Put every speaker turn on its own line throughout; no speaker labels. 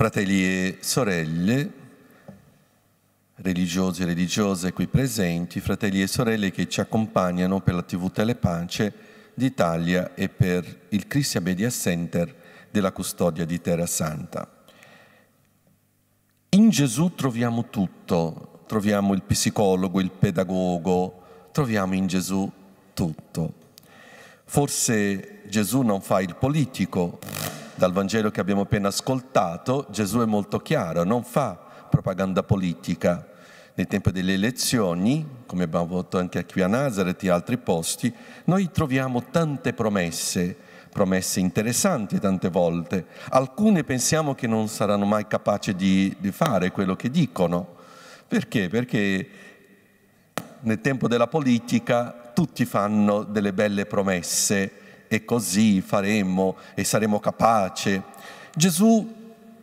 Fratelli e sorelle, religiosi e religiose qui presenti, fratelli e sorelle che ci accompagnano per la TV Telepace d'Italia e per il Christian Media Center della Custodia di Terra Santa. In Gesù troviamo tutto, troviamo il psicologo, il pedagogo, troviamo in Gesù tutto. Forse Gesù non fa il politico, dal Vangelo che abbiamo appena ascoltato, Gesù è molto chiaro, non fa propaganda politica. Nel tempo delle elezioni, come abbiamo avuto anche qui a Nazareth e altri posti, noi troviamo tante promesse, promesse interessanti tante volte. Alcune pensiamo che non saranno mai capaci di, di fare quello che dicono. Perché? Perché nel tempo della politica tutti fanno delle belle promesse, e così faremo e saremo capaci. Gesù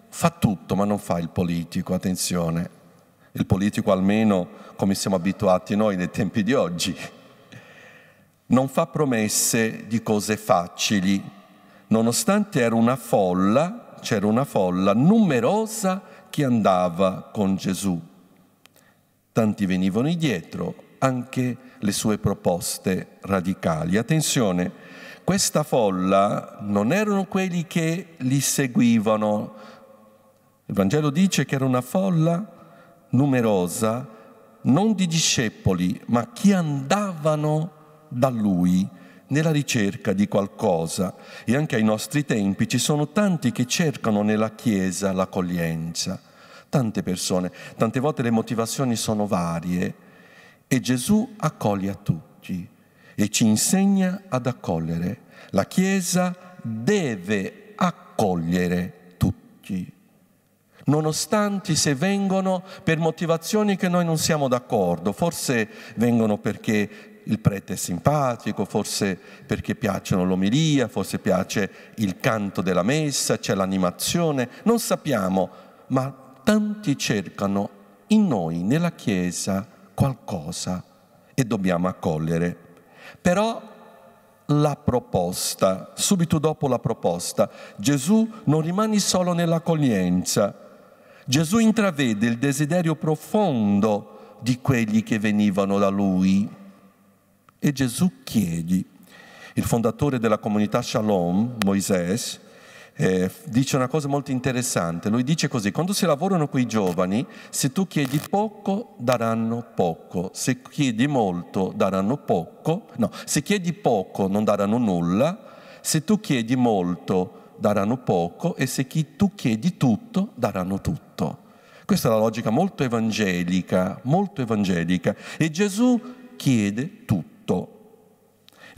fa tutto, ma non fa il politico, attenzione. Il politico almeno come siamo abituati noi nei tempi di oggi. Non fa promesse di cose facili, nonostante era una folla, c'era una folla numerosa che andava con Gesù. Tanti venivano indietro, anche le sue proposte radicali. Attenzione, questa folla non erano quelli che li seguivano. Il Vangelo dice che era una folla numerosa, non di discepoli, ma che andavano da lui nella ricerca di qualcosa. E anche ai nostri tempi ci sono tanti che cercano nella Chiesa l'accoglienza, tante persone, tante volte le motivazioni sono varie e Gesù accoglie a tutti e ci insegna ad accogliere. La Chiesa deve accogliere tutti, nonostante se vengono per motivazioni che noi non siamo d'accordo, forse vengono perché il prete è simpatico, forse perché piacciono l'omelia, forse piace il canto della messa, c'è l'animazione, non sappiamo, ma tanti cercano in noi, nella Chiesa, qualcosa e dobbiamo accogliere. Però la proposta, subito dopo la proposta, Gesù non rimane solo nell'accoglienza, Gesù intravede il desiderio profondo di quelli che venivano da lui. E Gesù chiede, il fondatore della comunità Shalom, Moisés, eh, dice una cosa molto interessante, lui dice così, quando si lavorano con i giovani, se tu chiedi poco daranno poco, se chiedi molto daranno poco, no, se chiedi poco non daranno nulla, se tu chiedi molto daranno poco e se chi tu chiedi tutto daranno tutto. Questa è la logica molto evangelica, molto evangelica e Gesù chiede tutto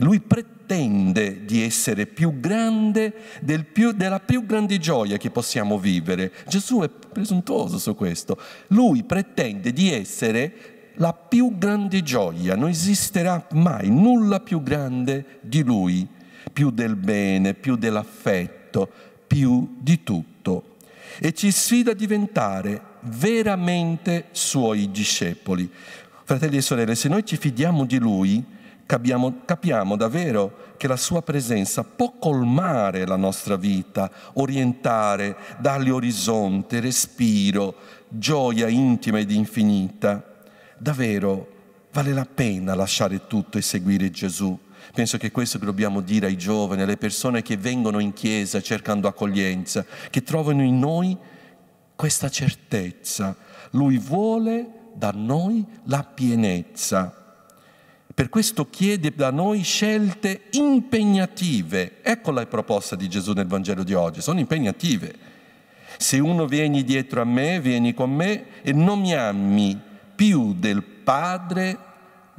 lui pretende di essere più grande del più, della più grande gioia che possiamo vivere. Gesù è presuntuoso su questo. Lui pretende di essere la più grande gioia. Non esisterà mai nulla più grande di lui, più del bene, più dell'affetto, più di tutto. E ci sfida a diventare veramente suoi discepoli. Fratelli e sorelle, se noi ci fidiamo di lui, capiamo, capiamo davvero che la sua presenza può colmare la nostra vita, orientare, dargli orizzonte, respiro, gioia intima ed infinita. Davvero vale la pena lasciare tutto e seguire Gesù. Penso che questo dobbiamo dire ai giovani, alle persone che vengono in chiesa cercando accoglienza, che trovano in noi questa certezza. Lui vuole da noi la pienezza. Per questo chiede da noi scelte impegnative. Ecco la proposta di Gesù nel Vangelo di oggi, sono impegnative. Se uno vieni dietro a me, vieni con me e non mi ami più del padre,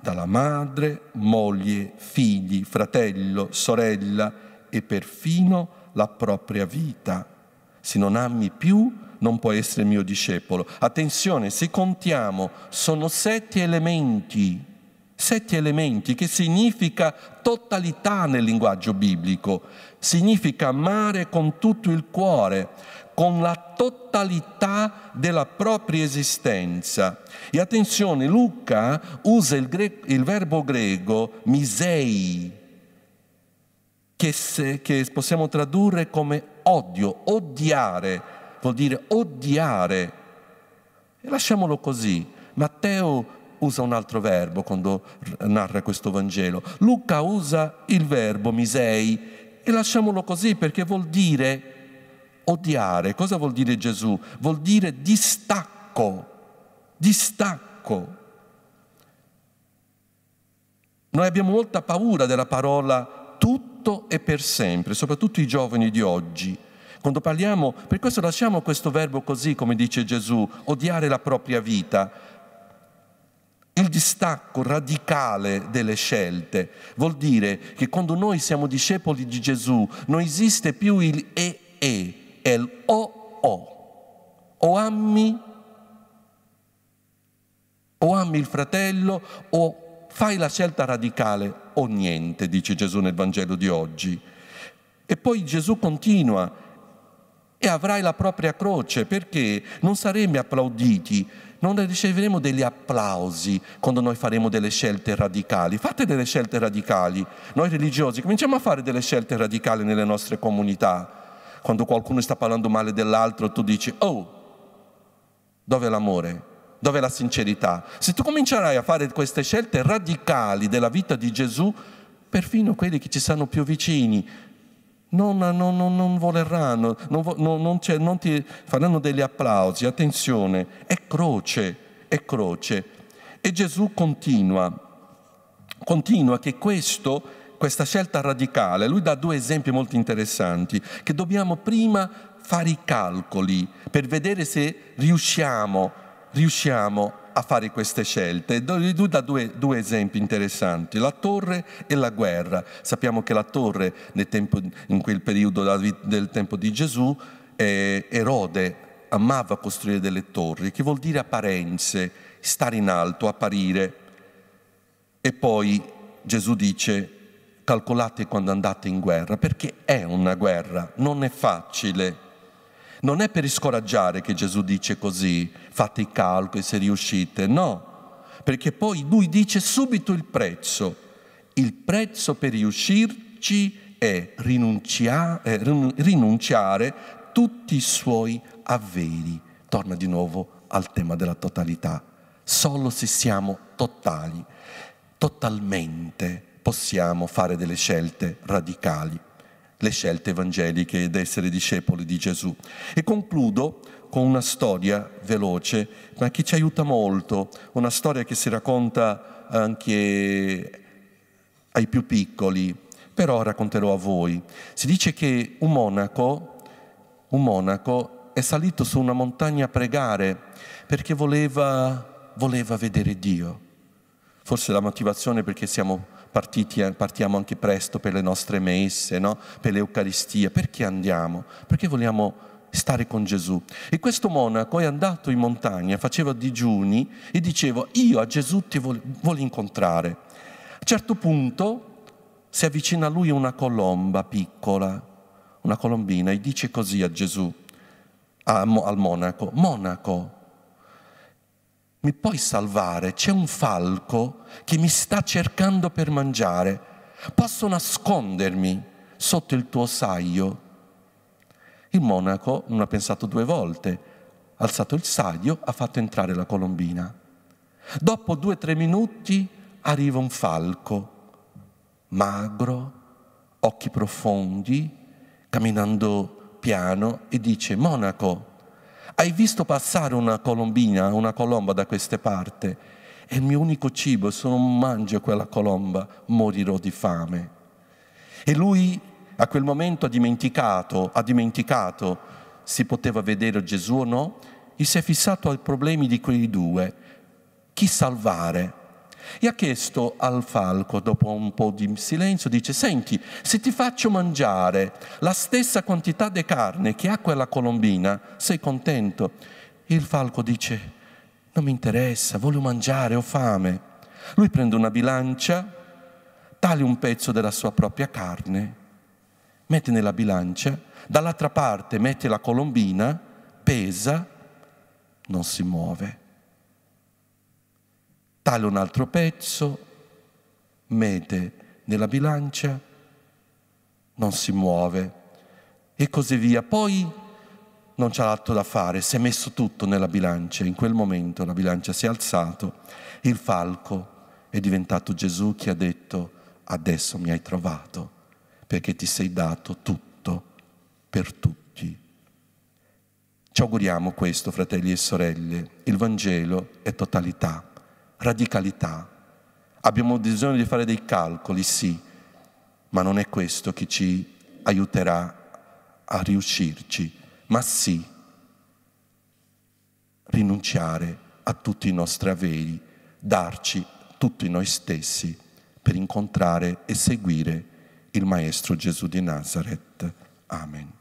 dalla madre, moglie, figli, fratello, sorella e perfino la propria vita. Se non ami più, non puoi essere mio discepolo. Attenzione, se contiamo, sono sette elementi sette elementi che significa totalità nel linguaggio biblico, significa amare con tutto il cuore, con la totalità della propria esistenza. E attenzione, Luca usa il, gre- il verbo greco misei, che, se, che possiamo tradurre come odio, odiare, vuol dire odiare. E lasciamolo così. Matteo usa un altro verbo quando narra questo Vangelo. Luca usa il verbo misei e lasciamolo così perché vuol dire odiare. Cosa vuol dire Gesù? Vuol dire distacco, distacco. Noi abbiamo molta paura della parola tutto e per sempre, soprattutto i giovani di oggi. Quando parliamo, per questo lasciamo questo verbo così, come dice Gesù, odiare la propria vita, distacco radicale delle scelte. Vuol dire che quando noi siamo discepoli di Gesù non esiste più il e e, è il o o. O ammi, o ammi il fratello, o fai la scelta radicale, o niente, dice Gesù nel Vangelo di oggi. E poi Gesù continua e avrai la propria croce perché non saremo applauditi, non riceveremo degli applausi quando noi faremo delle scelte radicali. Fate delle scelte radicali, noi religiosi cominciamo a fare delle scelte radicali nelle nostre comunità. Quando qualcuno sta parlando male dell'altro tu dici, oh, dov'è l'amore? Dov'è la sincerità? Se tu comincerai a fare queste scelte radicali della vita di Gesù, perfino quelli che ci stanno più vicini non, non, non, non voleranno, non, ti faranno degli applausi, attenzione, è croce, è croce. E Gesù continua, continua che questo, questa scelta radicale, lui dà due esempi molto interessanti, che dobbiamo prima fare i calcoli per vedere se riusciamo, riusciamo a fare queste scelte. Lui da due, due, esempi interessanti, la torre e la guerra. Sappiamo che la torre tempo, in quel periodo del tempo di Gesù, eh, Erode amava costruire delle torri, che vuol dire apparenze, stare in alto, apparire. E poi Gesù dice, calcolate quando andate in guerra, perché è una guerra, non è facile non è per scoraggiare che Gesù dice così, fate i calcoli se riuscite, no, perché poi lui dice subito il prezzo. Il prezzo per riuscirci è rinunciare, rinunciare tutti i suoi avveri. Torna di nuovo al tema della totalità. Solo se siamo totali, totalmente, possiamo fare delle scelte radicali le scelte evangeliche ed essere discepoli di Gesù. E concludo con una storia veloce, ma che ci aiuta molto, una storia che si racconta anche ai più piccoli, però racconterò a voi. Si dice che un monaco, un monaco è salito su una montagna a pregare perché voleva, voleva vedere Dio. Forse la motivazione perché siamo partiti, eh, partiamo anche presto per le nostre messe, no? per l'Eucaristia. Perché andiamo? Perché vogliamo stare con Gesù. E questo monaco è andato in montagna, faceva digiuni e diceva, io a Gesù ti voglio, voglio incontrare. A un certo punto si avvicina a lui una colomba piccola, una colombina, e dice così a Gesù, a, al monaco, monaco, mi puoi salvare? C'è un falco che mi sta cercando per mangiare. Posso nascondermi sotto il tuo saio? Il monaco non ha pensato due volte, ha alzato il saio, ha fatto entrare la colombina. Dopo due o tre minuti arriva un falco, magro, occhi profondi, camminando piano e dice, monaco, hai visto passare una colombina, una colomba da queste parti? È il mio unico cibo, se non mangio quella colomba morirò di fame. E lui a quel momento ha dimenticato, ha dimenticato si poteva vedere Gesù o no, e si è fissato ai problemi di quei due. Chi salvare? e ha chiesto al falco, dopo un po' di silenzio, dice, senti, se ti faccio mangiare la stessa quantità di carne che ha quella colombina, sei contento? Il falco dice, non mi interessa, voglio mangiare, ho fame. Lui prende una bilancia, taglia un pezzo della sua propria carne, mette nella bilancia, dall'altra parte mette la colombina, pesa, non si muove taglia un altro pezzo, mette nella bilancia, non si muove e così via. Poi non c'è altro da fare, si è messo tutto nella bilancia, in quel momento la bilancia si è alzata, il falco è diventato Gesù che ha detto adesso mi hai trovato perché ti sei dato tutto per tutti. Ci auguriamo questo, fratelli e sorelle, il Vangelo è totalità radicalità. Abbiamo bisogno di fare dei calcoli, sì, ma non è questo che ci aiuterà a riuscirci, ma sì, rinunciare a tutti i nostri averi, darci tutti noi stessi per incontrare e seguire il Maestro Gesù di Nazareth. Amen.